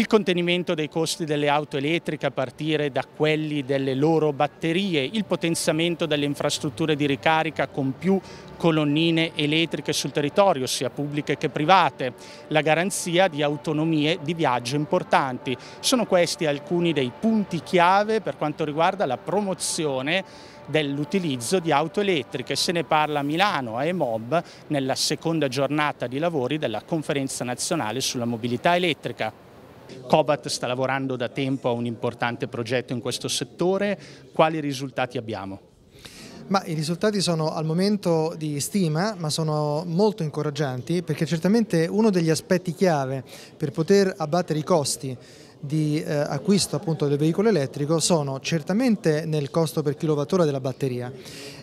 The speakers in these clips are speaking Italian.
il contenimento dei costi delle auto elettriche a partire da quelli delle loro batterie, il potenziamento delle infrastrutture di ricarica con più colonnine elettriche sul territorio, sia pubbliche che private, la garanzia di autonomie di viaggio importanti. Sono questi alcuni dei punti chiave per quanto riguarda la promozione dell'utilizzo di auto elettriche. Se ne parla a Milano, a EMOB, nella seconda giornata di lavori della conferenza nazionale sulla mobilità elettrica. Cobat sta lavorando da tempo a un importante progetto in questo settore, quali risultati abbiamo? Ma I risultati sono al momento di stima, ma sono molto incoraggianti perché certamente uno degli aspetti chiave per poter abbattere i costi di eh, acquisto appunto del veicolo elettrico sono certamente nel costo per kilowattora della batteria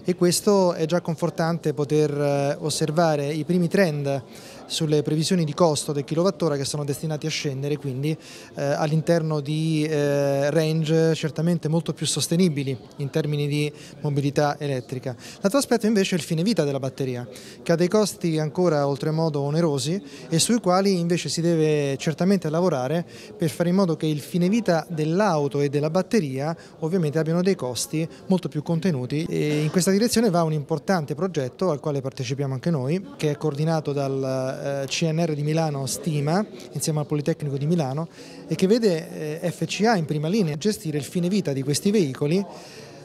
e questo è già confortante poter eh, osservare i primi trend sulle previsioni di costo del kilowattora che sono destinati a scendere quindi eh, all'interno di eh, range certamente molto più sostenibili in termini di mobilità elettrica. L'altro aspetto invece è il fine vita della batteria che ha dei costi ancora oltremodo onerosi e sui quali invece si deve certamente lavorare per fare in modo che il fine vita dell'auto e della batteria ovviamente abbiano dei costi molto più contenuti e in questa direzione va un importante progetto al quale partecipiamo anche noi che è coordinato dal il eh, CNR di Milano stima, insieme al Politecnico di Milano, e che vede eh, FCA in prima linea gestire il fine vita di questi veicoli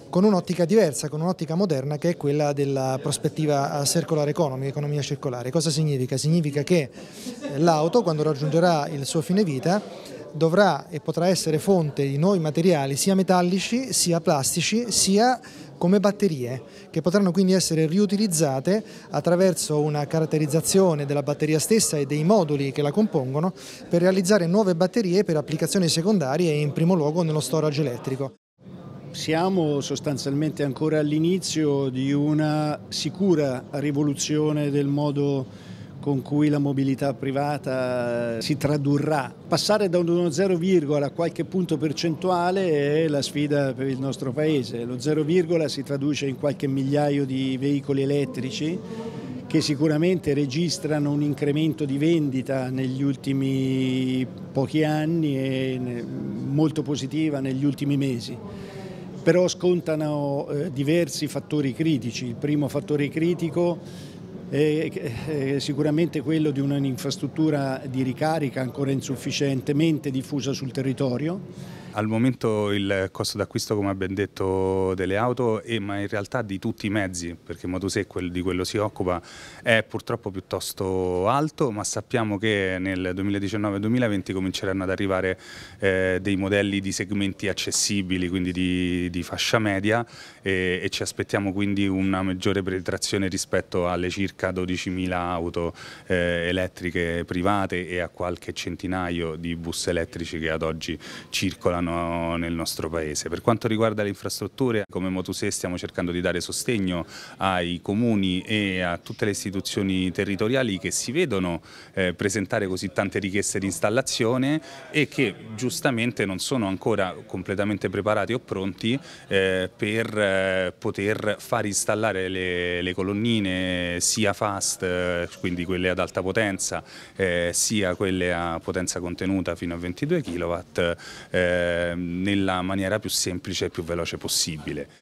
con un'ottica diversa, con un'ottica moderna che è quella della prospettiva eh, circular economy, economia circolare. Cosa significa? Significa che l'auto quando raggiungerà il suo fine vita dovrà e potrà essere fonte di nuovi materiali sia metallici, sia plastici, sia come batterie che potranno quindi essere riutilizzate attraverso una caratterizzazione della batteria stessa e dei moduli che la compongono per realizzare nuove batterie per applicazioni secondarie e in primo luogo nello storage elettrico. Siamo sostanzialmente ancora all'inizio di una sicura rivoluzione del modo con cui la mobilità privata eh, si tradurrà. Passare da uno 0, a qualche punto percentuale è la sfida per il nostro Paese. Lo 0, si traduce in qualche migliaio di veicoli elettrici che sicuramente registrano un incremento di vendita negli ultimi pochi anni e molto positiva negli ultimi mesi però scontano eh, diversi fattori critici. Il primo fattore critico eh, eh, sicuramente quello di un'infrastruttura di ricarica ancora insufficientemente diffusa sul territorio. Al momento il costo d'acquisto, come ha detto, delle auto, e, eh, ma in realtà di tutti i mezzi, perché Motosè di quello si occupa, è purtroppo piuttosto alto, ma sappiamo che nel 2019-2020 cominceranno ad arrivare eh, dei modelli di segmenti accessibili, quindi di, di fascia media, e, eh, e ci aspettiamo quindi una maggiore penetrazione rispetto alle circa circa 12.000 auto eh, elettriche private e a qualche centinaio di bus elettrici che ad oggi circolano nel nostro paese. Per quanto riguarda le infrastrutture, come Motuse stiamo cercando di dare sostegno ai comuni e a tutte le istituzioni territoriali che si vedono eh, presentare così tante richieste di installazione e che giustamente non sono ancora completamente preparati o pronti eh, per eh, poter far installare le, le colonnine sia sia fast, eh, quindi quelle ad alta potenza, eh, sia quelle a potenza contenuta fino a 22 kW, eh, nella maniera più semplice e più veloce possibile.